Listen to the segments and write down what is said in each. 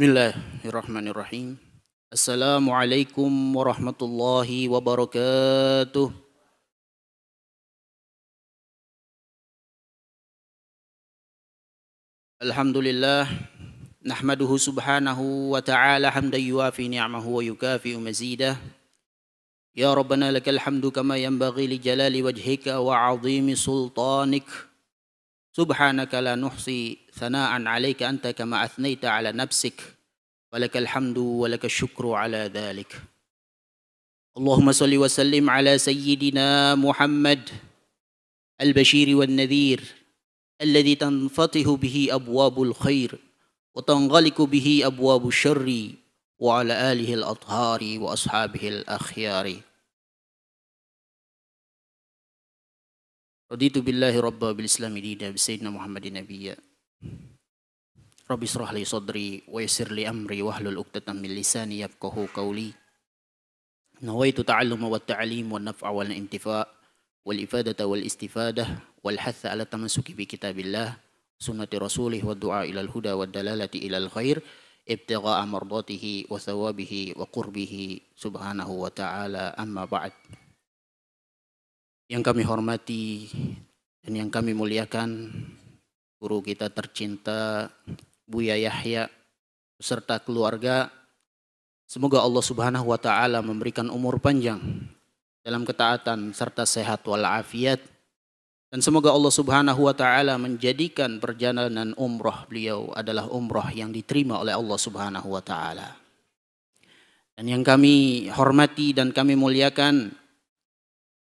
بسم الله الرحمن الرحيم السلام عليكم ورحمة الله وبركاته الحمد لله نحمده سبحانه وتعالى حمدا يوافي نعمه ويكافئ مزيده يا ربنا لك الحمد كما ينبغي لجلال وجهك وعظيم سلطانك سبحانك لا نحصي ثناء عليك أنت كما أثنيت على نفسك ولك الحمد ولك الشكر على ذلك اللهم صل وسلم على سيدنا محمد البشير والنذير الذي تنفتح به أبواب الخير وتنغلق به أبواب الشر وعلى آله الأطهار وأصحابه الأخيار رضيت بالله ربا بالإسلام دينا بسيدنا محمد نبيا ربي اشرح لي صدري ويسر لي أمري واحلل عقدة من لساني يفقهوا قولي نويت تعلم والتعليم والنفع والانتفاع والإفادة والاستفادة والحث على التمسك بكتاب الله سنة رسوله والدعاء إلى الهدى والدلالة إلى الخير ابتغاء مرضاته وثوابه وقربه سبحانه وتعالى أما بعد Yang kami hormati dan yang kami muliakan, guru kita tercinta Buya Yahya serta keluarga. Semoga Allah Subhanahu wa taala memberikan umur panjang dalam ketaatan serta sehat walafiat. Dan semoga Allah Subhanahu wa taala menjadikan perjalanan umrah beliau adalah umrah yang diterima oleh Allah Subhanahu wa taala. Dan yang kami hormati dan kami muliakan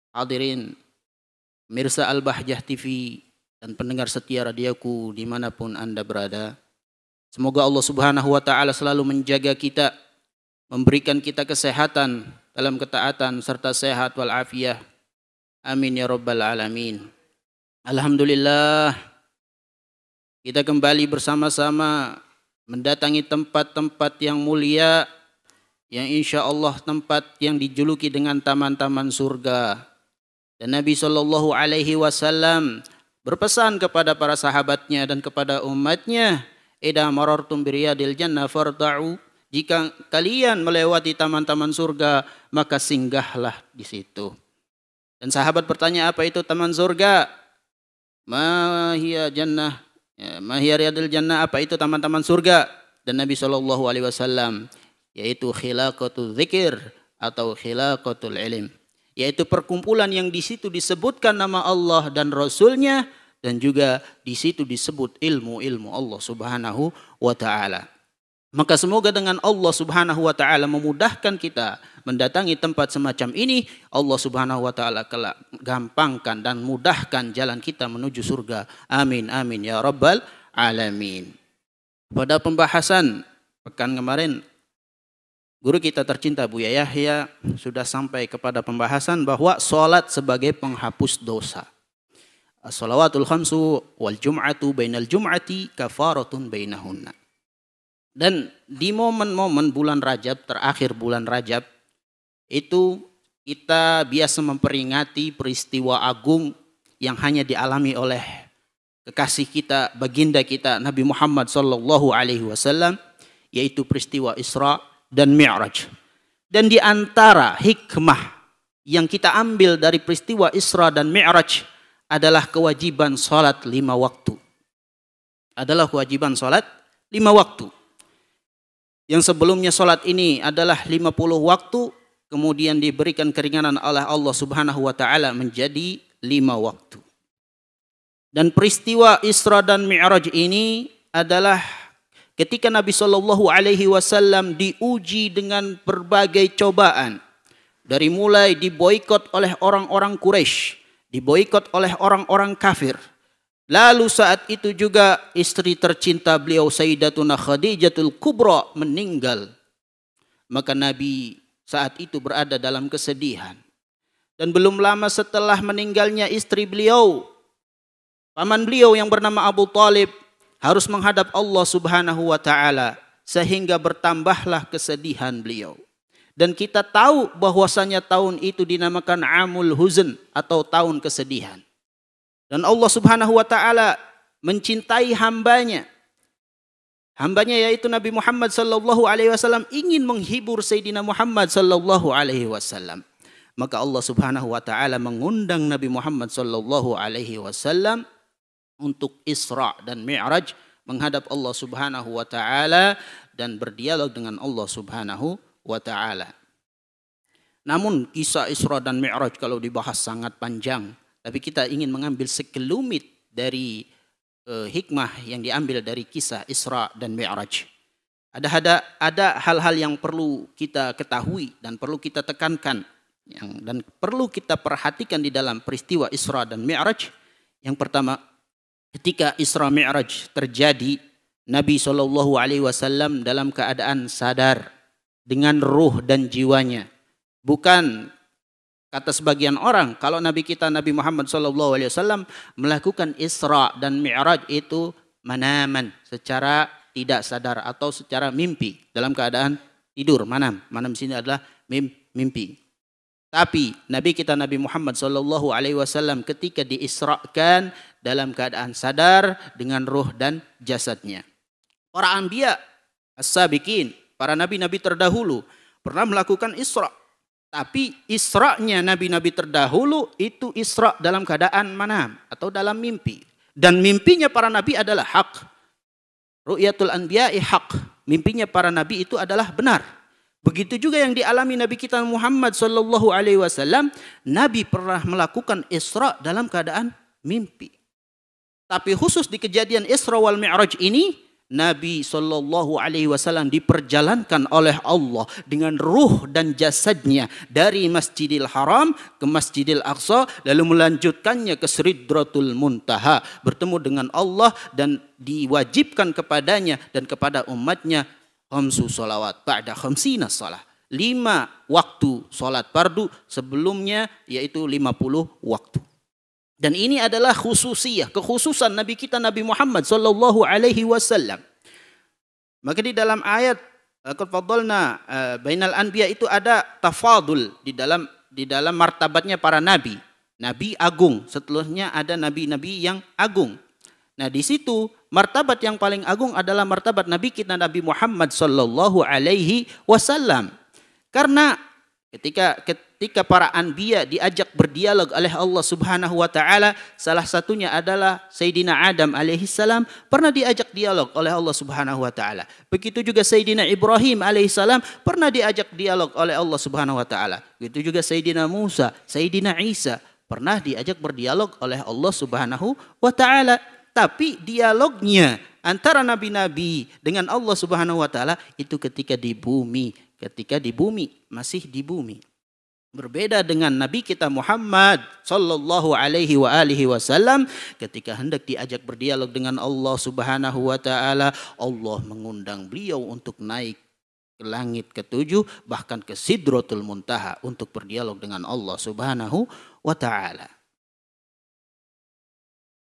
hadirin Mirsa Al-Bahjah TV dan pendengar setia radioku dimanapun Anda berada. Semoga Allah subhanahu wa ta'ala selalu menjaga kita, memberikan kita kesehatan dalam ketaatan serta sehat walafiat. Amin ya rabbal alamin. Alhamdulillah kita kembali bersama-sama mendatangi tempat-tempat yang mulia yang insya Allah tempat yang dijuluki dengan taman-taman surga dan Nabi Shallallahu Alaihi Wasallam berpesan kepada para sahabatnya dan kepada umatnya, Eda maror biriyadil jannah farda'u." Jika kalian melewati taman-taman surga, maka singgahlah di situ. Dan sahabat bertanya, apa itu taman surga? Mahia jannah. Ya, mahia riadil jannah, apa itu taman-taman surga? Dan Nabi Shallallahu Alaihi Wasallam, yaitu khilaqatul zikir atau khilaqatul ilm yaitu perkumpulan yang di situ disebutkan nama Allah dan Rasulnya dan juga di situ disebut ilmu-ilmu Allah Subhanahu wa taala. Maka semoga dengan Allah Subhanahu wa taala memudahkan kita mendatangi tempat semacam ini, Allah Subhanahu wa taala kelak gampangkan dan mudahkan jalan kita menuju surga. Amin amin ya rabbal alamin. Pada pembahasan pekan kemarin Guru kita tercinta Buya Yahya sudah sampai kepada pembahasan bahwa sholat sebagai penghapus dosa. As-salawatul khamsu wal jum'atu bainal jum'ati kafaratun bainahunna. Dan di momen-momen bulan Rajab, terakhir bulan Rajab, itu kita biasa memperingati peristiwa agung yang hanya dialami oleh kekasih kita, baginda kita Nabi Muhammad sallallahu alaihi wasallam yaitu peristiwa Isra dan Mi'raj. Dan di antara hikmah yang kita ambil dari peristiwa Isra dan Mi'raj adalah kewajiban sholat lima waktu. Adalah kewajiban sholat lima waktu. Yang sebelumnya sholat ini adalah 50 waktu, kemudian diberikan keringanan oleh Allah subhanahu wa ta'ala menjadi lima waktu. Dan peristiwa Isra dan Mi'raj ini adalah Ketika Nabi Shallallahu Alaihi Wasallam diuji dengan berbagai cobaan, dari mulai diboikot oleh orang-orang Quraisy, diboikot oleh orang-orang kafir. Lalu saat itu juga istri tercinta beliau Sayyidatuna Khadijatul Kubra meninggal. Maka Nabi saat itu berada dalam kesedihan. Dan belum lama setelah meninggalnya istri beliau, paman beliau yang bernama Abu Talib harus menghadap Allah Subhanahu wa taala sehingga bertambahlah kesedihan beliau. Dan kita tahu bahwasanya tahun itu dinamakan Amul Huzn atau tahun kesedihan. Dan Allah Subhanahu wa taala mencintai hambanya. Hambanya yaitu Nabi Muhammad sallallahu alaihi wasallam ingin menghibur Sayyidina Muhammad sallallahu alaihi wasallam. Maka Allah Subhanahu wa taala mengundang Nabi Muhammad sallallahu alaihi wasallam untuk Isra dan Mi'raj menghadap Allah Subhanahu wa taala dan berdialog dengan Allah Subhanahu wa taala. Namun kisah Isra dan Mi'raj kalau dibahas sangat panjang, tapi kita ingin mengambil sekelumit dari uh, hikmah yang diambil dari kisah Isra dan Mi'raj. Ada ada ada hal-hal yang perlu kita ketahui dan perlu kita tekankan yang dan perlu kita perhatikan di dalam peristiwa Isra dan Mi'raj. Yang pertama ketika Isra Mi'raj terjadi, Nabi Shallallahu Alaihi Wasallam dalam keadaan sadar dengan ruh dan jiwanya, bukan kata sebagian orang kalau Nabi kita Nabi Muhammad Shallallahu Alaihi Wasallam melakukan Isra dan Mi'raj itu manaman secara tidak sadar atau secara mimpi dalam keadaan tidur manam manam sini adalah mimpi tapi Nabi kita Nabi Muhammad Shallallahu Alaihi Wasallam ketika diisrakan dalam keadaan sadar dengan ruh dan jasadnya. Para ambia, as para nabi-nabi terdahulu pernah melakukan isra. Tapi isra'nya nabi-nabi terdahulu itu isra dalam keadaan manam atau dalam mimpi. Dan mimpinya para nabi adalah hak. Ru'yatul anbiya'i hak. Mimpinya para nabi itu adalah benar. Begitu juga yang dialami Nabi kita Muhammad Shallallahu Alaihi Wasallam, Nabi pernah melakukan Isra dalam keadaan mimpi. Tapi khusus di kejadian Isra wal Mi'raj ini, Nabi Shallallahu Alaihi Wasallam diperjalankan oleh Allah dengan ruh dan jasadnya dari Masjidil Haram ke Masjidil Aqsa lalu melanjutkannya ke Sidratul Muntaha bertemu dengan Allah dan diwajibkan kepadanya dan kepada umatnya khamsu sholawat ba'da khamsina salah. Lima waktu sholat fardu sebelumnya yaitu lima puluh waktu. Dan ini adalah khususiyah, kekhususan Nabi kita Nabi Muhammad sallallahu alaihi wasallam. Maka di dalam ayat eh, Qadfadhalna eh, bainal anbiya itu ada tafadul di dalam di dalam martabatnya para nabi. Nabi agung, setelahnya ada nabi-nabi yang agung. Nah, di situ martabat yang paling agung adalah martabat Nabi kita Nabi Muhammad Shallallahu Alaihi Wasallam. Karena ketika ketika para anbiya diajak berdialog oleh Allah Subhanahu wa taala, salah satunya adalah Sayyidina Adam alaihi salam pernah diajak dialog oleh Allah Subhanahu wa taala. Begitu juga Sayyidina Ibrahim alaihi salam pernah diajak dialog oleh Allah Subhanahu wa taala. Begitu juga Sayyidina Musa, Sayyidina Isa pernah diajak berdialog oleh Allah Subhanahu wa taala. Tapi dialognya antara nabi-nabi dengan Allah Subhanahu wa taala itu ketika di bumi, ketika di bumi, masih di bumi. Berbeda dengan nabi kita Muhammad sallallahu alaihi wa alihi wasallam ketika hendak diajak berdialog dengan Allah Subhanahu wa taala, Allah mengundang beliau untuk naik ke langit ketujuh bahkan ke Sidrotul Muntaha untuk berdialog dengan Allah Subhanahu wa taala.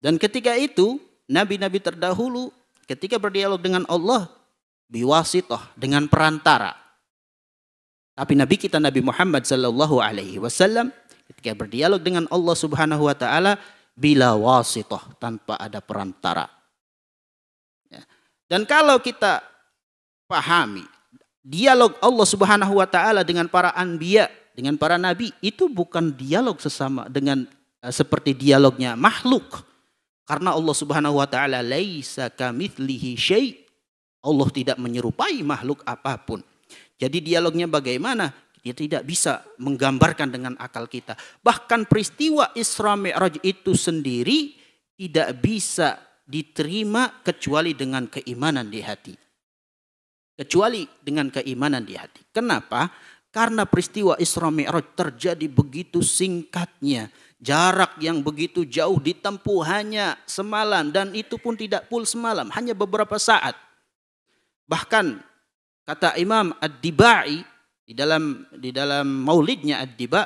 Dan ketika itu nabi-nabi terdahulu ketika berdialog dengan Allah biwasitoh dengan perantara. Tapi nabi kita Nabi Muhammad sallallahu alaihi wasallam ketika berdialog dengan Allah Subhanahu wa taala bila wasitoh tanpa ada perantara. Ya. Dan kalau kita pahami dialog Allah Subhanahu wa taala dengan para anbiya, dengan para nabi itu bukan dialog sesama dengan eh, seperti dialognya makhluk karena Allah Subhanahu wa taala laisa kamitslihi syai. Allah tidak menyerupai makhluk apapun. Jadi dialognya bagaimana? Dia tidak bisa menggambarkan dengan akal kita. Bahkan peristiwa Isra Mi'raj itu sendiri tidak bisa diterima kecuali dengan keimanan di hati. Kecuali dengan keimanan di hati. Kenapa? Karena peristiwa Isra Mi'raj terjadi begitu singkatnya Jarak yang begitu jauh ditempuh hanya semalam dan itu pun tidak full semalam, hanya beberapa saat. Bahkan kata Imam Ad-Dibai di dalam di dalam Maulidnya Ad-Diba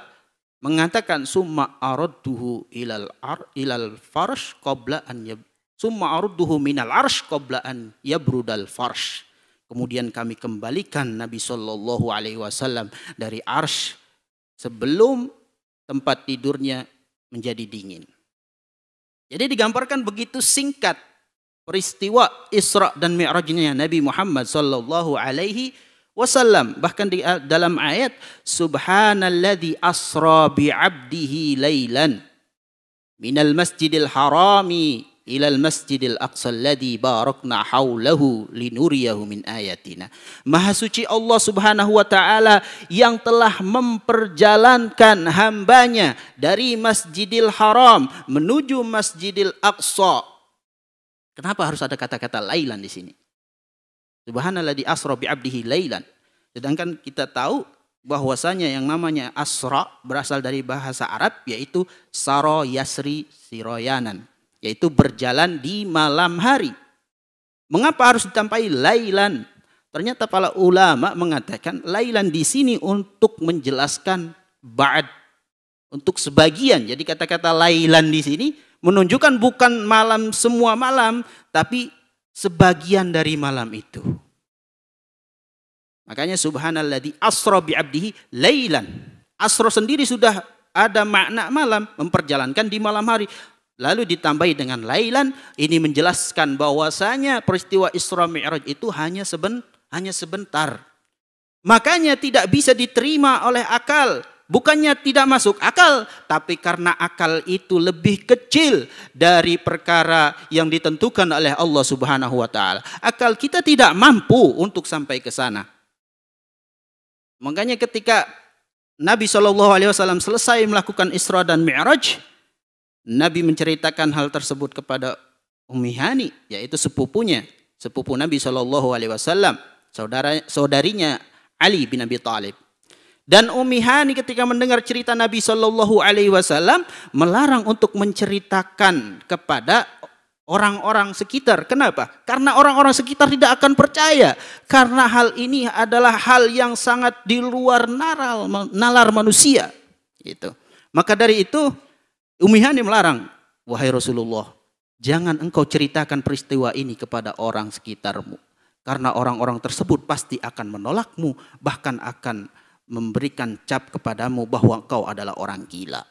mengatakan summa aradtuhu ilal ar, ilal farsh qabla an yab summa aradtuhu minal arsh qabla an yabrudal farsh. Kemudian kami kembalikan Nabi Shallallahu alaihi wasallam dari arsh sebelum tempat tidurnya menjadi dingin. Jadi digambarkan begitu singkat peristiwa Isra dan Mi'rajnya Nabi Muhammad sallallahu alaihi wasallam. Bahkan di eh, dalam ayat subhanalladzi asra bi 'abdihi lailan minal masjidil harami ilal masjidil aqsa alladhi barakna hawlahu linuriyahu min ayatina. Maha suci Allah subhanahu wa ta'ala yang telah memperjalankan hambanya dari masjidil haram menuju masjidil aqsa. Kenapa harus ada kata-kata lailan di sini? Subhanallah di asra bi'abdihi abdihi lailan. Sedangkan kita tahu bahwasanya yang namanya asra berasal dari bahasa Arab yaitu saro yasri siroyanan yaitu berjalan di malam hari. Mengapa harus ditampai lailan? Ternyata para ulama mengatakan lailan di sini untuk menjelaskan ba'd untuk sebagian. Jadi kata-kata lailan di sini menunjukkan bukan malam semua malam tapi sebagian dari malam itu. Makanya Subhanallah di bi abdihi lailan. Asro sendiri sudah ada makna malam, memperjalankan di malam hari. Lalu ditambahi dengan lailan, ini menjelaskan bahwasanya peristiwa Isra Mi'raj itu hanya seben, hanya sebentar. Makanya tidak bisa diterima oleh akal. Bukannya tidak masuk akal, tapi karena akal itu lebih kecil dari perkara yang ditentukan oleh Allah Subhanahu wa taala. Akal kita tidak mampu untuk sampai ke sana. Makanya ketika Nabi Shallallahu alaihi wasallam selesai melakukan Isra dan Mi'raj, Nabi menceritakan hal tersebut kepada Ummi Hani, yaitu sepupunya, sepupu Nabi Shallallahu Alaihi Wasallam, saudara saudarinya Ali bin Abi Thalib. Dan Ummi Hani ketika mendengar cerita Nabi Shallallahu Alaihi Wasallam melarang untuk menceritakan kepada orang-orang sekitar. Kenapa? Karena orang-orang sekitar tidak akan percaya. Karena hal ini adalah hal yang sangat di luar nalar manusia. Itu. Maka dari itu Umi melarang, wahai Rasulullah, jangan engkau ceritakan peristiwa ini kepada orang sekitarmu. Karena orang-orang tersebut pasti akan menolakmu, bahkan akan memberikan cap kepadamu bahwa engkau adalah orang gila.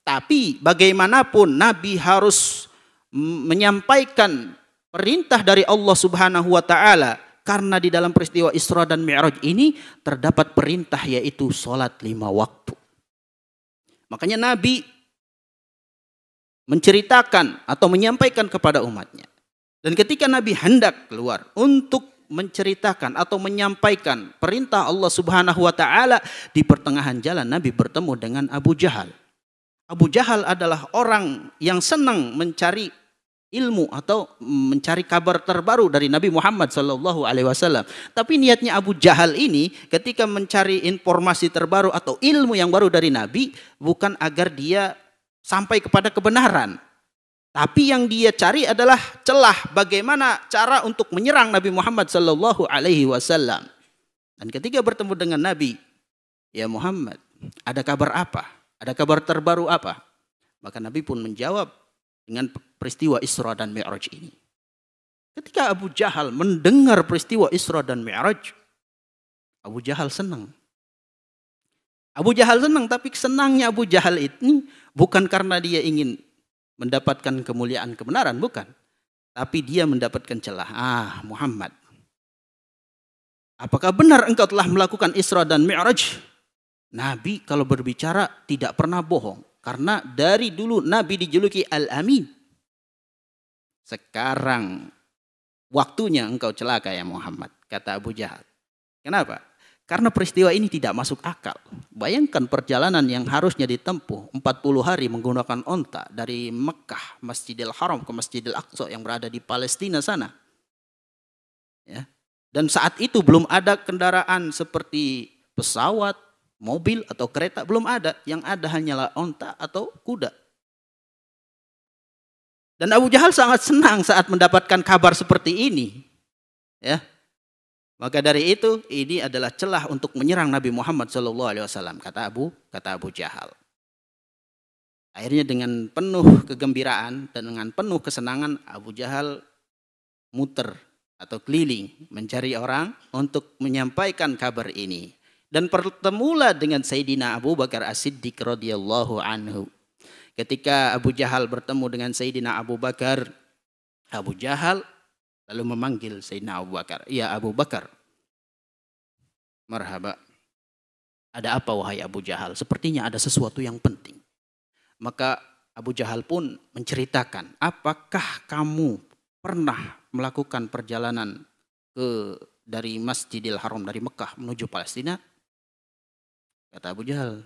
Tapi bagaimanapun Nabi harus menyampaikan perintah dari Allah Subhanahu wa taala karena di dalam peristiwa Isra dan Mi'raj ini terdapat perintah yaitu salat lima waktu. Makanya Nabi menceritakan atau menyampaikan kepada umatnya. Dan ketika Nabi hendak keluar untuk menceritakan atau menyampaikan perintah Allah Subhanahu wa taala di pertengahan jalan Nabi bertemu dengan Abu Jahal. Abu Jahal adalah orang yang senang mencari ilmu atau mencari kabar terbaru dari Nabi Muhammad Shallallahu Alaihi Wasallam. Tapi niatnya Abu Jahal ini ketika mencari informasi terbaru atau ilmu yang baru dari Nabi bukan agar dia sampai kepada kebenaran. Tapi yang dia cari adalah celah bagaimana cara untuk menyerang Nabi Muhammad Sallallahu Alaihi Wasallam. Dan ketika bertemu dengan Nabi, ya Muhammad, ada kabar apa? Ada kabar terbaru apa? Maka Nabi pun menjawab dengan peristiwa Isra dan Mi'raj ini. Ketika Abu Jahal mendengar peristiwa Isra dan Mi'raj, Abu Jahal senang. Abu Jahal senang, tapi senangnya Abu Jahal ini bukan karena dia ingin mendapatkan kemuliaan kebenaran, bukan. Tapi dia mendapatkan celah. Ah, Muhammad. Apakah benar engkau telah melakukan Isra dan Mi'raj? Nabi kalau berbicara tidak pernah bohong. Karena dari dulu Nabi dijuluki Al-Amin. Sekarang waktunya engkau celaka ya Muhammad, kata Abu Jahal. Kenapa? Karena peristiwa ini tidak masuk akal. Bayangkan perjalanan yang harusnya ditempuh 40 hari menggunakan onta dari Mekah, Masjidil Haram ke Masjidil Aqsa yang berada di Palestina sana. Ya. Dan saat itu belum ada kendaraan seperti pesawat, mobil atau kereta, belum ada. Yang ada hanyalah onta atau kuda. Dan Abu Jahal sangat senang saat mendapatkan kabar seperti ini. Ya, maka dari itu ini adalah celah untuk menyerang Nabi Muhammad Shallallahu Alaihi Wasallam kata Abu kata Abu Jahal. Akhirnya dengan penuh kegembiraan dan dengan penuh kesenangan Abu Jahal muter atau keliling mencari orang untuk menyampaikan kabar ini dan pertemulah dengan Sayyidina Abu Bakar As-Siddiq radhiyallahu anhu. Ketika Abu Jahal bertemu dengan Sayyidina Abu Bakar, Abu Jahal Lalu memanggil Sayyidina Abu Bakar. Ya Abu Bakar. Marhaba. Ada apa wahai Abu Jahal? Sepertinya ada sesuatu yang penting. Maka Abu Jahal pun menceritakan, apakah kamu pernah melakukan perjalanan ke dari Masjidil Haram dari Mekah menuju Palestina? Kata Abu Jahal,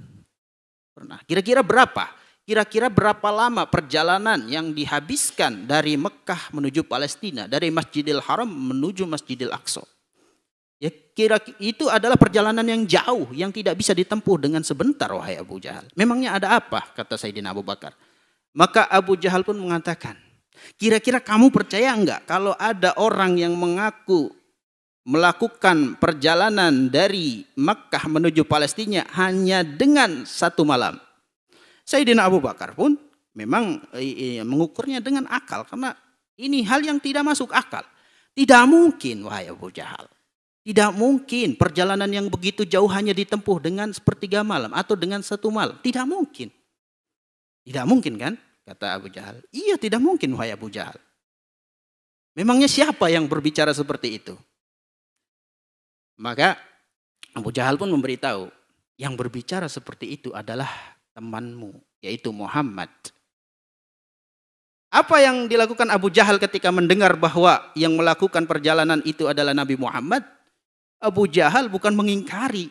pernah. Kira-kira berapa? kira-kira berapa lama perjalanan yang dihabiskan dari Mekah menuju Palestina, dari Masjidil Haram menuju Masjidil Aqsa. Ya, kira itu adalah perjalanan yang jauh yang tidak bisa ditempuh dengan sebentar wahai Abu Jahal. Memangnya ada apa kata Sayyidina Abu Bakar? Maka Abu Jahal pun mengatakan, kira-kira kamu percaya enggak kalau ada orang yang mengaku melakukan perjalanan dari Mekah menuju Palestina hanya dengan satu malam? Sayyidina Abu Bakar pun memang eh, mengukurnya dengan akal karena ini hal yang tidak masuk akal. Tidak mungkin wahai Abu Jahal. Tidak mungkin perjalanan yang begitu jauh hanya ditempuh dengan sepertiga malam atau dengan satu malam. Tidak mungkin. Tidak mungkin kan? Kata Abu Jahal. Iya tidak mungkin wahai Abu Jahal. Memangnya siapa yang berbicara seperti itu? Maka Abu Jahal pun memberitahu yang berbicara seperti itu adalah temanmu, yaitu Muhammad. Apa yang dilakukan Abu Jahal ketika mendengar bahwa yang melakukan perjalanan itu adalah Nabi Muhammad? Abu Jahal bukan mengingkari,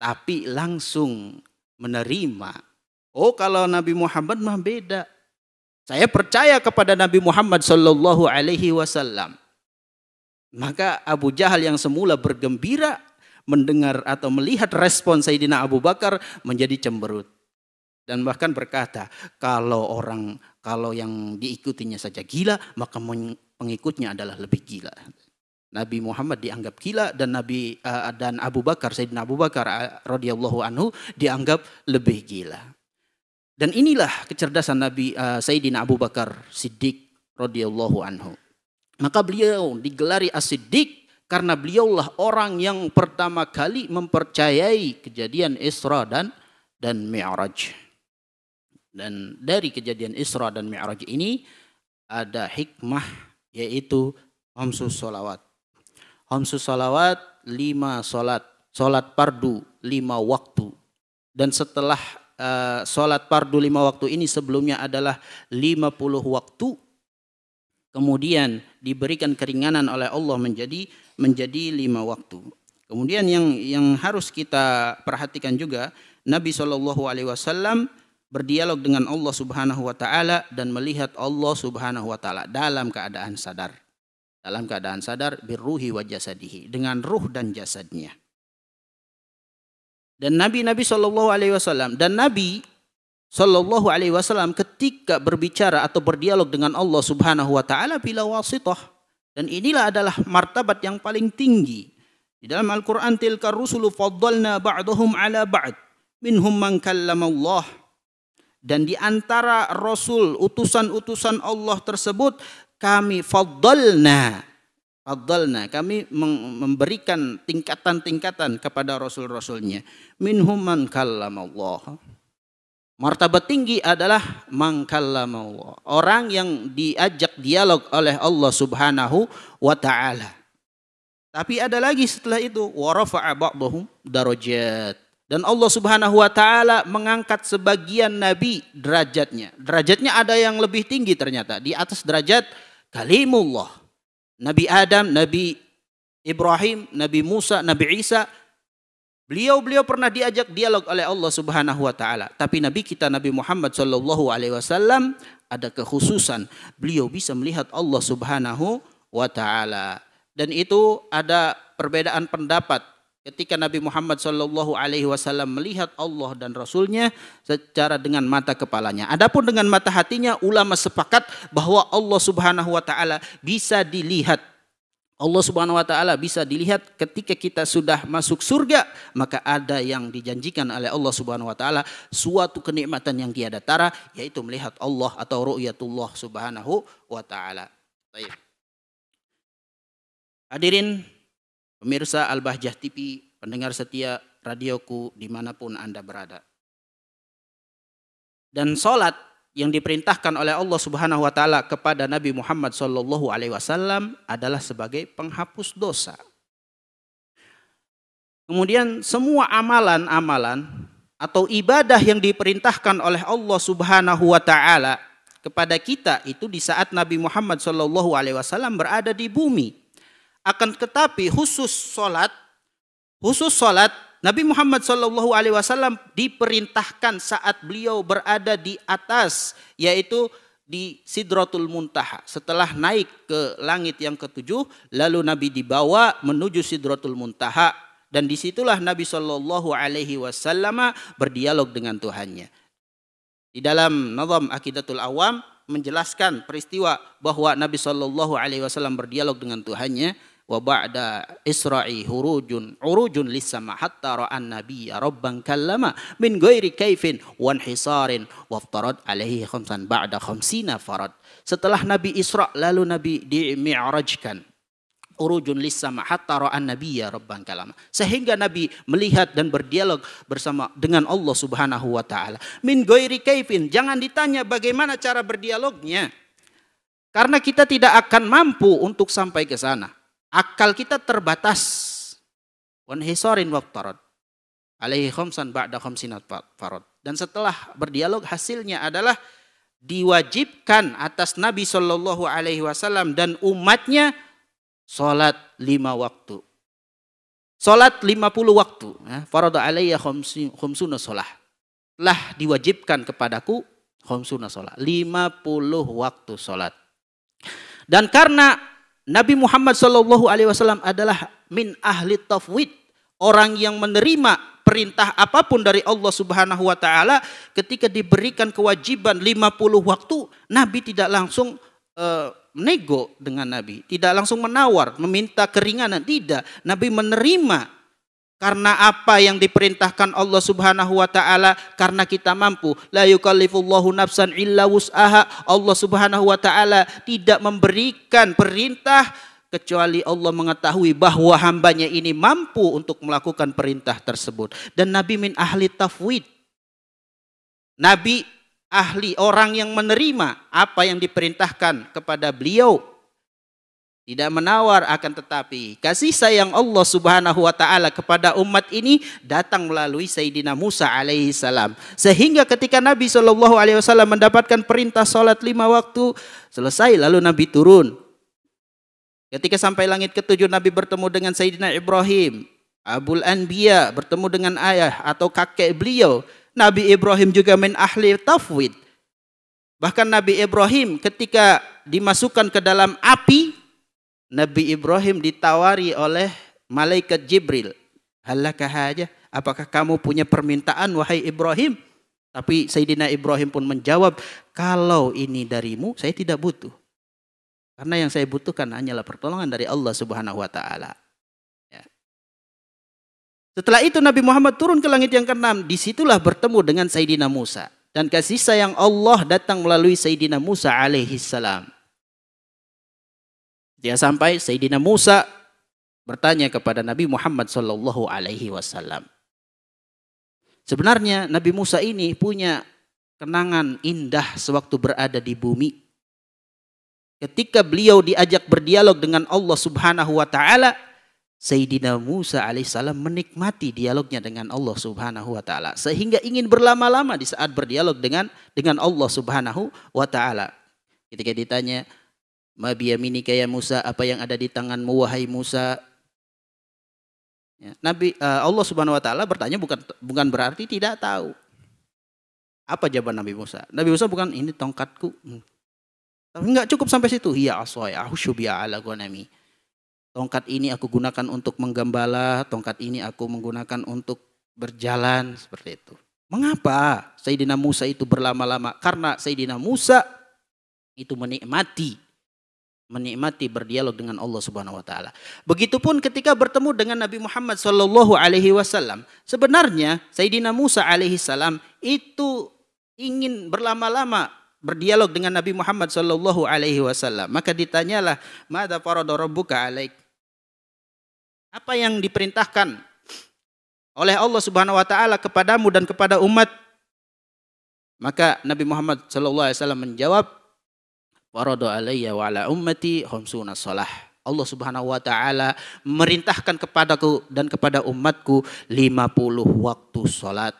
tapi langsung menerima. Oh, kalau Nabi Muhammad mah beda. Saya percaya kepada Nabi Muhammad Shallallahu Alaihi Wasallam. Maka Abu Jahal yang semula bergembira mendengar atau melihat respon Sayyidina Abu Bakar menjadi cemberut dan bahkan berkata kalau orang kalau yang diikutinya saja gila maka pengikutnya adalah lebih gila Nabi Muhammad dianggap gila dan Nabi uh, dan Abu Bakar Sayyidina Abu Bakar uh, radhiyallahu anhu dianggap lebih gila dan inilah kecerdasan Nabi uh, Sayyidina Abu Bakar Siddiq radhiyallahu anhu maka beliau digelari as-siddiq karena beliaulah orang yang pertama kali mempercayai kejadian Isra dan dan Mi'raj. Dan dari kejadian Isra dan Mi'raj ini ada hikmah yaitu homsus salawat, Homsus salawat lima solat, solat pardu lima waktu. Dan setelah uh, eh, solat pardu lima waktu ini sebelumnya adalah lima puluh waktu. Kemudian diberikan keringanan oleh Allah menjadi menjadi lima waktu. Kemudian yang yang harus kita perhatikan juga Nabi Shallallahu Alaihi Wasallam berdialog dengan Allah Subhanahu wa taala dan melihat Allah Subhanahu wa taala dalam keadaan sadar. Dalam keadaan sadar birruhi wa jasadihi dengan ruh dan jasadnya. Dan Nabi Nabi saw. alaihi wasallam dan Nabi Shallallahu alaihi wasallam ketika berbicara atau berdialog dengan Allah Subhanahu wa taala bila wasithah dan inilah adalah martabat yang paling tinggi. Di dalam Al-Qur'an tilka rusulu faddalna ba'dahum ala ba'd minhum man Allah. Dan di antara Rasul, utusan-utusan Allah tersebut, kami faddalna. Faddalna, kami memberikan tingkatan-tingkatan kepada Rasul-Rasulnya. Minhum man Allah. Martabat tinggi adalah mangkallamallah. Orang yang diajak dialog oleh Allah subhanahu wa ta'ala. Tapi ada lagi setelah itu. Warafa'a ba'dahum darajat. Dan Allah Subhanahu wa taala mengangkat sebagian nabi derajatnya. Derajatnya ada yang lebih tinggi ternyata di atas derajat kalimullah. Nabi Adam, Nabi Ibrahim, Nabi Musa, Nabi Isa. Beliau-beliau pernah diajak dialog oleh Allah Subhanahu wa taala. Tapi nabi kita Nabi Muhammad sallallahu alaihi wasallam ada kekhususan. Beliau bisa melihat Allah Subhanahu wa taala. Dan itu ada perbedaan pendapat Ketika Nabi Muhammad Shallallahu Alaihi Wasallam melihat Allah dan Rasulnya secara dengan mata kepalanya. Adapun dengan mata hatinya, ulama sepakat bahwa Allah Subhanahu Wa Taala bisa dilihat. Allah Subhanahu Wa Taala bisa dilihat ketika kita sudah masuk surga, maka ada yang dijanjikan oleh Allah Subhanahu Wa Taala suatu kenikmatan yang tiada tara, yaitu melihat Allah atau ru'yatullah Subhanahu Wa Taala. Hadirin pemirsa Al-Bahjah TV, pendengar setia radioku dimanapun Anda berada. Dan sholat yang diperintahkan oleh Allah Subhanahu wa taala kepada Nabi Muhammad SAW alaihi wasallam adalah sebagai penghapus dosa. Kemudian semua amalan-amalan atau ibadah yang diperintahkan oleh Allah Subhanahu wa taala kepada kita itu di saat Nabi Muhammad SAW alaihi wasallam berada di bumi akan tetapi khusus solat, khusus solat Nabi Muhammad Shallallahu Alaihi Wasallam diperintahkan saat beliau berada di atas, yaitu di Sidratul Muntaha. Setelah naik ke langit yang ketujuh, lalu Nabi dibawa menuju Sidratul Muntaha. Dan disitulah Nabi Shallallahu Alaihi Wasallam berdialog dengan Tuhannya. Di dalam Nazam Akidatul Awam menjelaskan peristiwa bahwa Nabi Shallallahu Alaihi Wasallam berdialog dengan Tuhannya wa ba'da isra'i hurujun urujun lisama hatta ra'an nabiyya rabban kallama min ghairi kaifin wa hisarin wa aftarad alaihi khamsan ba'da khamsina farad setelah nabi Isra lalu nabi di mi'rajkan urujun lisama hatta ra'an nabiyya rabban kallama sehingga nabi melihat dan berdialog bersama dengan Allah Subhanahu wa taala min ghairi kaifin jangan ditanya bagaimana cara berdialognya karena kita tidak akan mampu untuk sampai ke sana Akal kita terbatas. Wan hisorin Alaihi khomsan ba'da Dan setelah berdialog hasilnya adalah diwajibkan atas Nabi Shallallahu Alaihi Wasallam dan umatnya solat lima waktu. Solat lima puluh waktu. Ya. Farodah alaiya khomsuna solah. Lah diwajibkan kepadaku khomsuna solah. Lima puluh waktu solat. Dan karena Nabi Muhammad Shallallahu Alaihi Wasallam adalah min ahli tafwid orang yang menerima perintah apapun dari Allah Subhanahu Wa Taala ketika diberikan kewajiban 50 waktu Nabi tidak langsung uh, nego dengan Nabi tidak langsung menawar meminta keringanan tidak Nabi menerima karena apa yang diperintahkan Allah Subhanahu wa taala karena kita mampu. La yukallifullahu nafsan illa wus'aha. Allah Subhanahu wa taala tidak memberikan perintah kecuali Allah mengetahui bahwa hambanya ini mampu untuk melakukan perintah tersebut. Dan Nabi min ahli tafwid. Nabi ahli orang yang menerima apa yang diperintahkan kepada beliau tidak menawar akan tetapi kasih sayang Allah Subhanahu wa taala kepada umat ini datang melalui Sayyidina Musa alaihi salam. Sehingga ketika Nabi Shallallahu alaihi wasallam mendapatkan perintah salat lima waktu, selesai lalu Nabi turun. Ketika sampai langit ketujuh Nabi bertemu dengan Sayyidina Ibrahim, Abul Anbiya bertemu dengan ayah atau kakek beliau. Nabi Ibrahim juga min ahli tafwid. Bahkan Nabi Ibrahim ketika dimasukkan ke dalam api Nabi Ibrahim ditawari oleh malaikat Jibril. Halakah aja, apakah kamu punya permintaan wahai Ibrahim? Tapi Sayyidina Ibrahim pun menjawab, kalau ini darimu saya tidak butuh. Karena yang saya butuhkan hanyalah pertolongan dari Allah subhanahu wa ta'ala. Ya. Setelah itu Nabi Muhammad turun ke langit yang keenam. Disitulah bertemu dengan Sayyidina Musa. Dan kasih sayang Allah datang melalui Sayyidina Musa alaihi salam. Dia sampai Sayyidina Musa bertanya kepada Nabi Muhammad Sallallahu Alaihi Wasallam. Sebenarnya Nabi Musa ini punya kenangan indah sewaktu berada di bumi. Ketika beliau diajak berdialog dengan Allah Subhanahu wa taala, Sayyidina Musa alaihissalam menikmati dialognya dengan Allah Subhanahu wa taala sehingga ingin berlama-lama di saat berdialog dengan dengan Allah Subhanahu wa taala. Ketika ditanya, Ma biyaminika ya Musa, apa yang ada di tanganmu wahai Musa? Ya, Nabi eh, Allah Subhanahu wa taala bertanya bukan bukan berarti tidak tahu. Apa jawaban Nabi Musa? Nabi Musa bukan ini tongkatku. Hmm. Tapi enggak cukup sampai situ. Ya Aku ahushubiya ala gonami. Tongkat ini aku gunakan untuk menggembala, tongkat ini aku menggunakan untuk berjalan seperti itu. Mengapa Sayyidina Musa itu berlama-lama? Karena Sayyidina Musa itu menikmati menikmati berdialog dengan Allah Subhanahu wa taala. Begitupun ketika bertemu dengan Nabi Muhammad sallallahu alaihi wasallam, sebenarnya Sayyidina Musa alaihi salam itu ingin berlama-lama berdialog dengan Nabi Muhammad sallallahu alaihi wasallam. Maka ditanyalah, "Mada farada rabbuka alaik?" Apa yang diperintahkan oleh Allah Subhanahu wa taala kepadamu dan kepada umat? Maka Nabi Muhammad sallallahu alaihi wasallam menjawab, Farodo alaiya wa ala ummati khamsuna salah. Allah Subhanahu wa taala merintahkan kepadaku dan kepada umatku 50 waktu salat.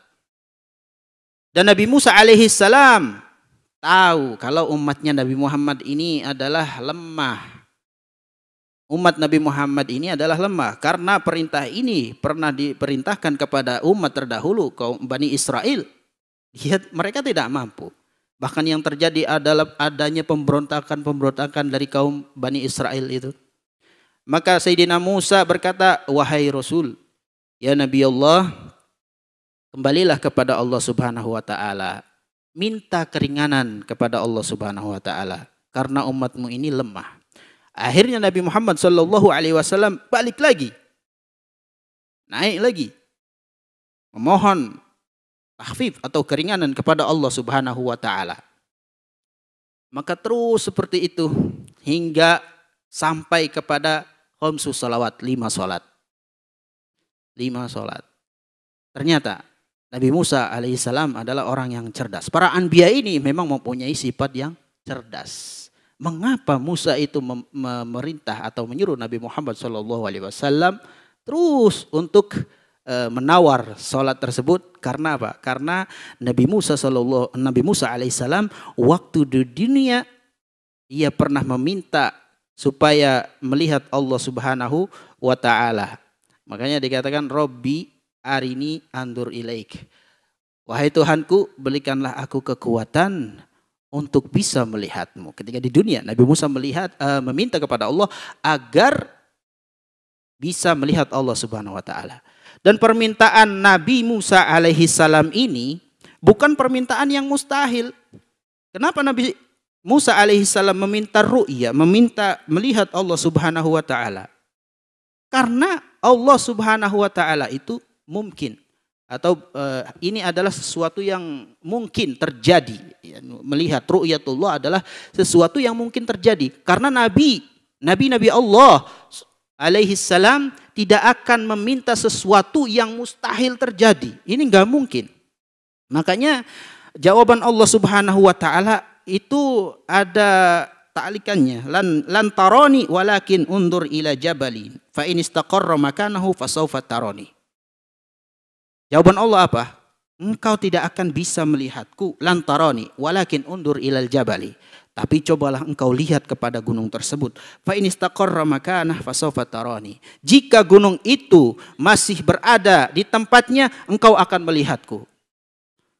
Dan Nabi Musa alaihi salam tahu kalau umatnya Nabi Muhammad ini adalah lemah. Umat Nabi Muhammad ini adalah lemah karena perintah ini pernah diperintahkan kepada umat terdahulu kaum Bani Israel. Dia, mereka tidak mampu. Bahkan yang terjadi adalah adanya pemberontakan-pemberontakan dari kaum Bani Israel itu. Maka Sayyidina Musa berkata, "Wahai Rasul, ya Nabi Allah, kembalilah kepada Allah Subhanahu wa taala. Minta keringanan kepada Allah Subhanahu wa taala karena umatmu ini lemah." Akhirnya Nabi Muhammad saw alaihi wasallam balik lagi. Naik lagi. Memohon tahfif atau keringanan kepada Allah Subhanahu wa taala. Maka terus seperti itu hingga sampai kepada khamsu salawat, lima salat. Lima salat. Ternyata Nabi Musa alaihissalam adalah orang yang cerdas. Para anbiya ini memang mempunyai sifat yang cerdas. Mengapa Musa itu memerintah atau menyuruh Nabi Muhammad SAW terus untuk Eh, menawar sholat tersebut karena apa? Karena Nabi Musa Shallallahu Nabi Musa alaihissalam waktu di dunia ia pernah meminta supaya melihat Allah Subhanahu wa taala. Makanya dikatakan Robbi arini andur ilaik. Wahai Tuhanku, belikanlah aku kekuatan untuk bisa melihatmu. Ketika di dunia Nabi Musa melihat uh, meminta kepada Allah agar bisa melihat Allah Subhanahu wa taala. Dan permintaan Nabi Musa alaihi salam ini bukan permintaan yang mustahil. Kenapa Nabi Musa alaihi salam meminta ru'ya, meminta melihat Allah Subhanahu wa taala? Karena Allah Subhanahu wa taala itu mungkin atau uh, ini adalah sesuatu yang mungkin terjadi. Ya, melihat ru'yatullah adalah sesuatu yang mungkin terjadi karena nabi, nabi-nabi Allah alaihi salam tidak akan meminta sesuatu yang mustahil terjadi. Ini nggak mungkin. Makanya jawaban Allah Subhanahu wa taala itu ada ta'likannya lan lan walakin undur ila jabali fa in istaqarra makanahu fasawfa tarani Jawaban Allah apa? Engkau tidak akan bisa melihatku lan walakin undur ilal jabali tapi cobalah engkau lihat kepada gunung tersebut. Fa Jika gunung itu masih berada di tempatnya, engkau akan melihatku.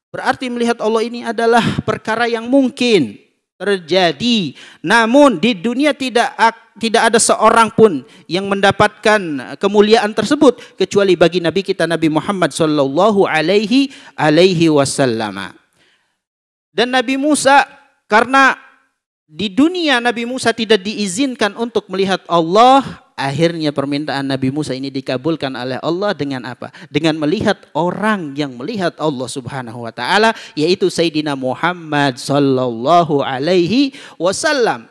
Berarti melihat Allah ini adalah perkara yang mungkin terjadi. Namun di dunia tidak tidak ada seorang pun yang mendapatkan kemuliaan tersebut kecuali bagi nabi kita Nabi Muhammad sallallahu alaihi alaihi wasallam. Dan Nabi Musa karena di dunia Nabi Musa tidak diizinkan untuk melihat Allah, akhirnya permintaan Nabi Musa ini dikabulkan oleh Allah dengan apa? Dengan melihat orang yang melihat Allah Subhanahu wa taala yaitu Sayyidina Muhammad sallallahu alaihi wasallam.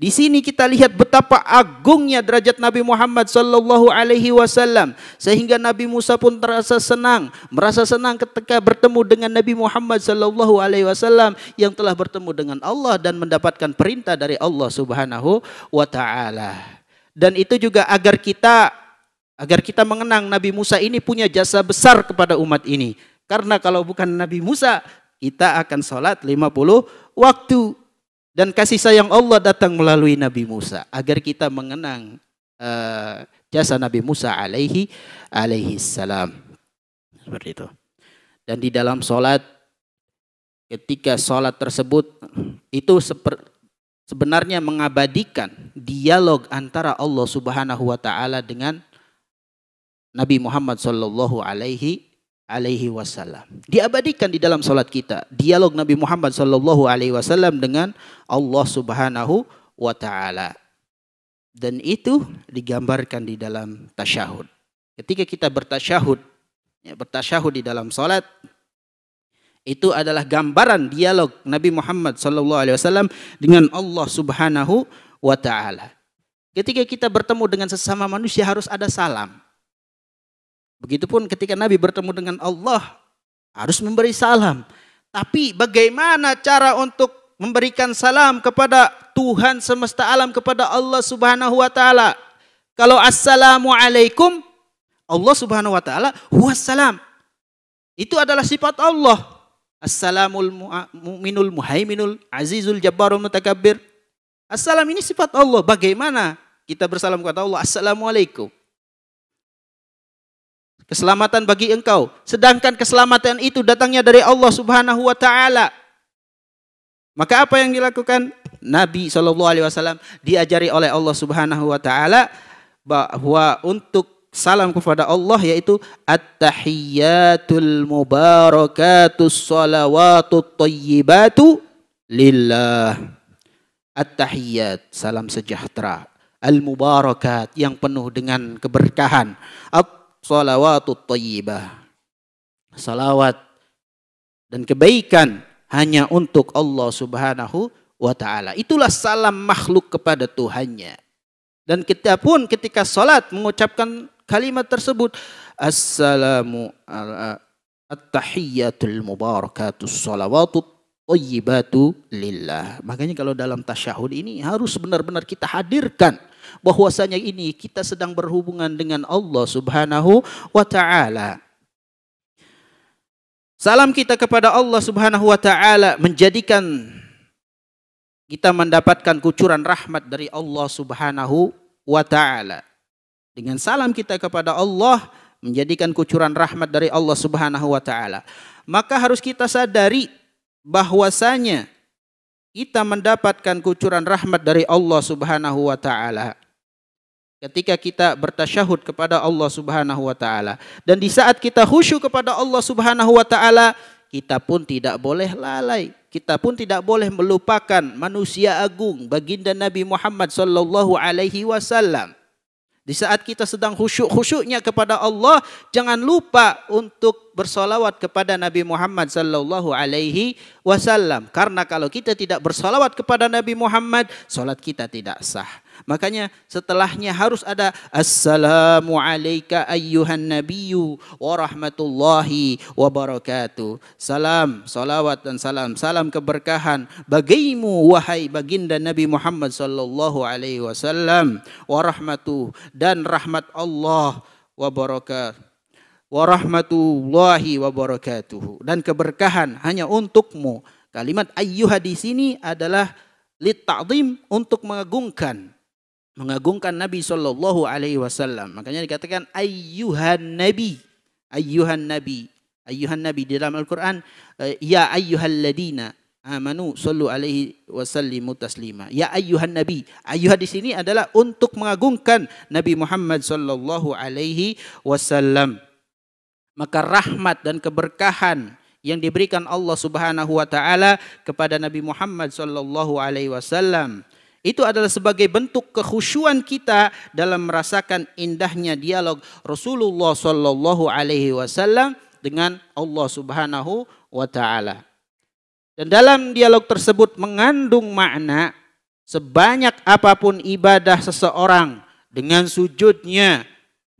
Di sini kita lihat betapa agungnya derajat Nabi Muhammad sallallahu alaihi wasallam sehingga Nabi Musa pun terasa senang, merasa senang ketika bertemu dengan Nabi Muhammad sallallahu alaihi wasallam yang telah bertemu dengan Allah dan mendapatkan perintah dari Allah Subhanahu wa taala. Dan itu juga agar kita agar kita mengenang Nabi Musa ini punya jasa besar kepada umat ini. Karena kalau bukan Nabi Musa, kita akan sholat 50 waktu. Dan kasih sayang Allah datang melalui Nabi Musa agar kita mengenang uh, jasa Nabi Musa alaihi alaihi salam. Seperti itu. Dan di dalam sholat ketika sholat tersebut itu seper, sebenarnya mengabadikan dialog antara Allah Subhanahu wa taala dengan Nabi Muhammad sallallahu alaihi alaihi wasallam. Diabadikan di dalam salat kita dialog Nabi Muhammad sallallahu alaihi wasallam dengan Allah Subhanahu wa taala. Dan itu digambarkan di dalam tasyahud. Ketika kita bertasyahud, ya, bertasyahud di dalam salat itu adalah gambaran dialog Nabi Muhammad sallallahu alaihi wasallam dengan Allah Subhanahu wa taala. Ketika kita bertemu dengan sesama manusia harus ada salam. Begitupun ketika Nabi bertemu dengan Allah harus memberi salam. Tapi bagaimana cara untuk memberikan salam kepada Tuhan semesta alam kepada Allah Subhanahu wa taala? Kalau assalamualaikum Allah Subhanahu wa taala wassalam. Itu adalah sifat Allah. Assalamul mu'minul muhaiminul azizul jabbarul mutakabbir. Assalam ini sifat Allah. Bagaimana kita bersalam kepada Allah? Assalamualaikum. Keselamatan bagi engkau. Sedangkan keselamatan itu datangnya dari Allah Subhanahu wa taala. Maka apa yang dilakukan Nabi Shallallahu alaihi wasallam diajari oleh Allah Subhanahu wa taala bahwa untuk salam kepada Allah yaitu at-tahiyyatul mubarakatus salawatut thayyibatu lillah. At-tahiyyat, salam sejahtera. Al-mubarakat yang penuh dengan keberkahan. At salawatut tayyibah. Salawat dan kebaikan hanya untuk Allah Subhanahu wa taala. Itulah salam makhluk kepada Tuhannya. Dan kita pun ketika salat mengucapkan kalimat tersebut assalamu ala at-tahiyyatul mubarakatus salawatut lillah. Makanya kalau dalam tasyahud ini harus benar-benar kita hadirkan bahwasanya ini kita sedang berhubungan dengan Allah Subhanahu wa taala. Salam kita kepada Allah Subhanahu wa taala menjadikan kita mendapatkan kucuran rahmat dari Allah Subhanahu wa taala. Dengan salam kita kepada Allah menjadikan kucuran rahmat dari Allah Subhanahu wa taala. Maka harus kita sadari bahwasanya kita mendapatkan kucuran rahmat dari Allah Subhanahu wa taala ketika kita bertasyahud kepada Allah Subhanahu wa taala dan di saat kita khusyuk kepada Allah Subhanahu wa taala kita pun tidak boleh lalai kita pun tidak boleh melupakan manusia agung baginda Nabi Muhammad sallallahu alaihi wasallam di saat kita sedang khusyuk-khusyuknya kepada Allah, jangan lupa untuk bersolawat kepada Nabi Muhammad sallallahu alaihi wasallam. Karena kalau kita tidak bersolawat kepada Nabi Muhammad, solat kita tidak sah. Makanya setelahnya harus ada Assalamu alayka ayyuhan nabiyyu wa rahmatullahi wa barakatuh. Salam, salawat dan salam, salam keberkahan bagimu wahai baginda Nabi Muhammad sallallahu alaihi wasallam wa rahmatuh dan rahmat Allah wa barakatuh wa wabarakatuh dan keberkahan hanya untukmu. Kalimat ayyuha di sini adalah litakdim ta'zim untuk mengagungkan mengagungkan Nabi Shallallahu Alaihi Wasallam. Makanya dikatakan ayuhan Nabi, ayuhan Nabi, ayuhan Nabi di dalam Al-Quran eh, ya ayuhan ladina amanu sallu alaihi wasallimu taslima. Ya ayuhan Nabi. ayuhan di sini adalah untuk mengagungkan Nabi Muhammad saw. alaihi wasallam. Maka rahmat dan keberkahan yang diberikan Allah Subhanahu wa taala kepada Nabi Muhammad sallallahu alaihi wasallam itu adalah sebagai bentuk kekhusyuan kita dalam merasakan indahnya dialog Rasulullah Shallallahu Alaihi Wasallam dengan Allah Subhanahu wa taala. Dan dalam dialog tersebut mengandung makna sebanyak apapun ibadah seseorang dengan sujudnya,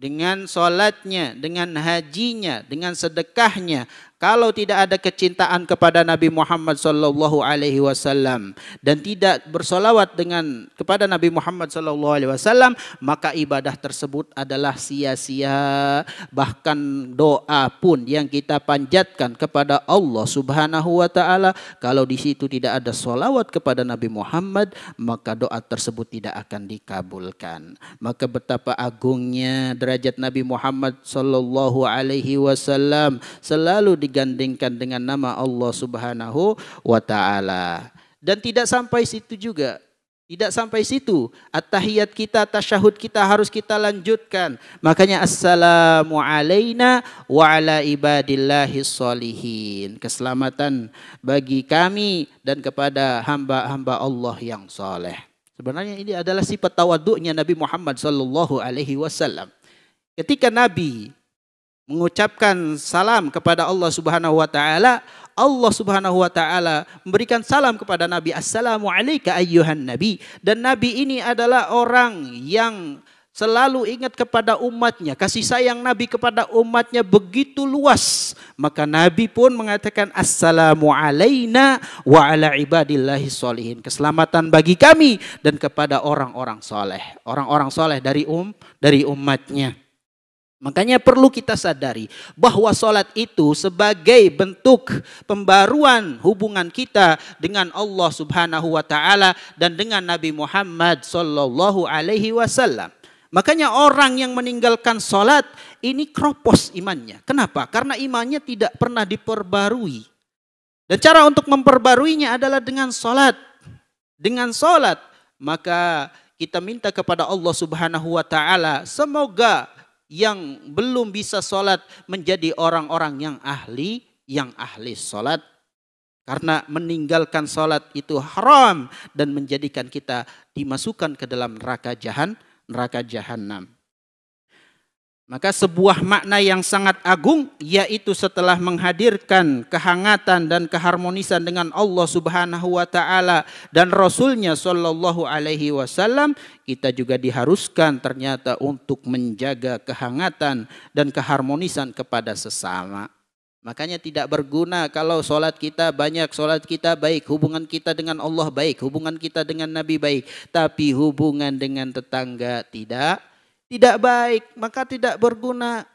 dengan solatnya, dengan hajinya, dengan sedekahnya, kalau tidak ada kecintaan kepada Nabi Muhammad Sallallahu Alaihi Wasallam dan tidak bersolawat dengan kepada Nabi Muhammad Sallallahu Alaihi Wasallam, maka ibadah tersebut adalah sia-sia. Bahkan doa pun yang kita panjatkan kepada Allah Subhanahu Wa Taala, kalau di situ tidak ada solawat kepada Nabi Muhammad, maka doa tersebut tidak akan dikabulkan. Maka betapa agungnya derajat Nabi Muhammad Sallallahu Alaihi Wasallam selalu di digandengkan dengan nama Allah Subhanahu wa taala. Dan tidak sampai situ juga. Tidak sampai situ. At-tahiyat kita, tasyahud kita harus kita lanjutkan. Makanya assalamu alaina wa ala ibadillahi solihin. Keselamatan bagi kami dan kepada hamba-hamba Allah yang soleh. Sebenarnya ini adalah sifat tawaduknya Nabi Muhammad sallallahu alaihi wasallam. Ketika Nabi mengucapkan salam kepada Allah Subhanahu wa taala, Allah Subhanahu wa taala memberikan salam kepada Nabi, "Assalamu alayka ayyuhan nabi." Dan Nabi ini adalah orang yang selalu ingat kepada umatnya, kasih sayang Nabi kepada umatnya begitu luas. Maka Nabi pun mengatakan assalamu alaina wa ala ibadillahi salihin Keselamatan bagi kami dan kepada orang-orang soleh. Orang-orang soleh dari um dari umatnya. Makanya perlu kita sadari bahwa sholat itu sebagai bentuk pembaruan hubungan kita dengan Allah subhanahu wa ta'ala dan dengan Nabi Muhammad sallallahu alaihi wasallam. Makanya orang yang meninggalkan sholat ini kropos imannya. Kenapa? Karena imannya tidak pernah diperbarui. Dan cara untuk memperbaruinya adalah dengan sholat. Dengan sholat maka kita minta kepada Allah subhanahu wa ta'ala semoga yang belum bisa sholat menjadi orang-orang yang ahli, yang ahli sholat. Karena meninggalkan sholat itu haram dan menjadikan kita dimasukkan ke dalam neraka jahan, neraka jahanam. Maka sebuah makna yang sangat agung yaitu setelah menghadirkan kehangatan dan keharmonisan dengan Allah Subhanahu wa taala dan Rasulnya sallallahu alaihi wasallam, kita juga diharuskan ternyata untuk menjaga kehangatan dan keharmonisan kepada sesama. Makanya tidak berguna kalau sholat kita banyak, sholat kita baik, hubungan kita dengan Allah baik, hubungan kita dengan Nabi baik. Tapi hubungan dengan tetangga tidak tidak baik, maka tidak berguna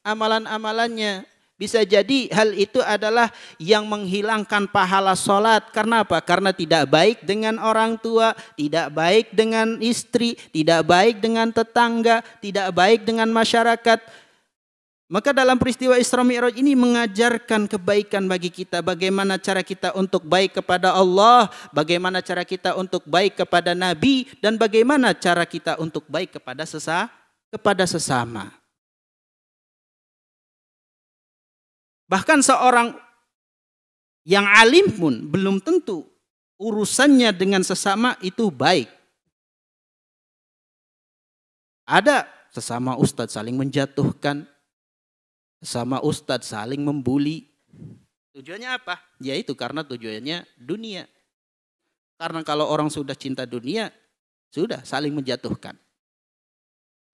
amalan-amalannya. Bisa jadi hal itu adalah yang menghilangkan pahala sholat. Karena apa? Karena tidak baik dengan orang tua, tidak baik dengan istri, tidak baik dengan tetangga, tidak baik dengan masyarakat. Maka dalam peristiwa Isra Mi'raj ini mengajarkan kebaikan bagi kita, bagaimana cara kita untuk baik kepada Allah, bagaimana cara kita untuk baik kepada Nabi, dan bagaimana cara kita untuk baik kepada sesama kepada sesama. Bahkan seorang yang alim pun belum tentu urusannya dengan sesama itu baik. Ada sesama ustadz saling menjatuhkan, sesama ustadz saling membuli. Tujuannya apa? Ya itu karena tujuannya dunia. Karena kalau orang sudah cinta dunia, sudah saling menjatuhkan.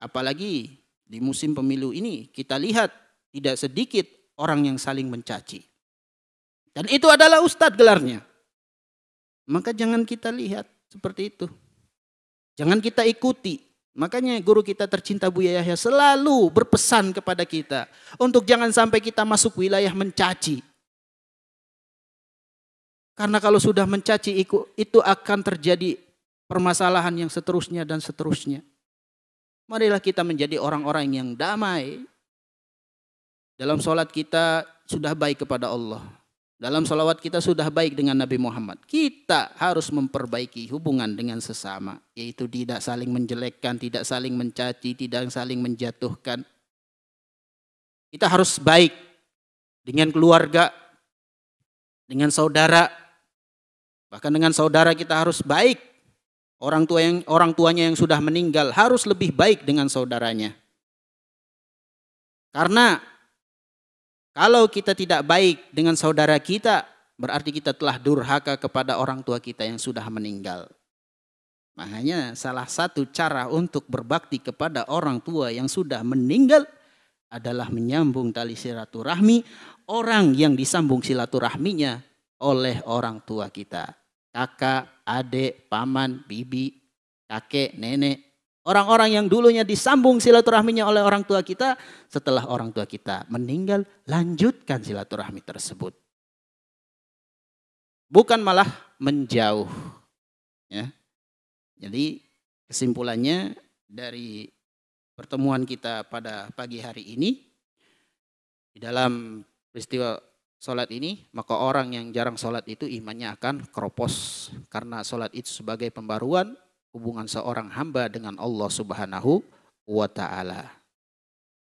Apalagi di musim pemilu ini kita lihat tidak sedikit orang yang saling mencaci. Dan itu adalah ustadz gelarnya. Maka jangan kita lihat seperti itu. Jangan kita ikuti. Makanya guru kita tercinta Buya Yahya selalu berpesan kepada kita untuk jangan sampai kita masuk wilayah mencaci. Karena kalau sudah mencaci itu akan terjadi permasalahan yang seterusnya dan seterusnya. Marilah kita menjadi orang-orang yang damai. Dalam sholat kita sudah baik kepada Allah. Dalam sholawat kita sudah baik dengan Nabi Muhammad. Kita harus memperbaiki hubungan dengan sesama. Yaitu tidak saling menjelekkan, tidak saling mencaci, tidak saling menjatuhkan. Kita harus baik dengan keluarga, dengan saudara. Bahkan dengan saudara kita harus baik Orang tua yang orang tuanya yang sudah meninggal harus lebih baik dengan saudaranya. Karena kalau kita tidak baik dengan saudara kita, berarti kita telah durhaka kepada orang tua kita yang sudah meninggal. Makanya salah satu cara untuk berbakti kepada orang tua yang sudah meninggal adalah menyambung tali silaturahmi orang yang disambung silaturahminya oleh orang tua kita. Kakak, adik, paman, bibi, kakek, nenek. Orang-orang yang dulunya disambung silaturahminya oleh orang tua kita, setelah orang tua kita meninggal, lanjutkan silaturahmi tersebut. Bukan malah menjauh. Ya. Jadi kesimpulannya dari pertemuan kita pada pagi hari ini, di dalam peristiwa sholat ini, maka orang yang jarang sholat itu imannya akan keropos. Karena sholat itu sebagai pembaruan hubungan seorang hamba dengan Allah subhanahu wa ta'ala.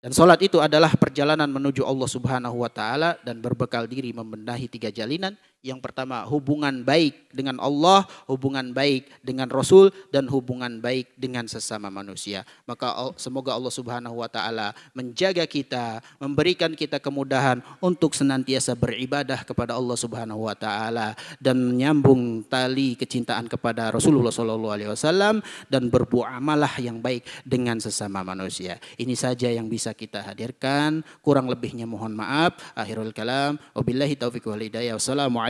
Dan sholat itu adalah perjalanan menuju Allah subhanahu wa ta'ala dan berbekal diri membenahi tiga jalinan – yang pertama, hubungan baik dengan Allah, hubungan baik dengan Rasul, dan hubungan baik dengan sesama manusia. Maka semoga Allah Subhanahu wa Ta'ala menjaga kita, memberikan kita kemudahan untuk senantiasa beribadah kepada Allah Subhanahu wa Ta'ala, dan menyambung tali kecintaan kepada Rasulullah Sallallahu Alaihi Wasallam, dan berbuamalah yang baik dengan sesama manusia. Ini saja yang bisa kita hadirkan. Kurang lebihnya mohon maaf. Akhirul kalam. Wabillahi taufiq wal hidayah. Wassalamualaikum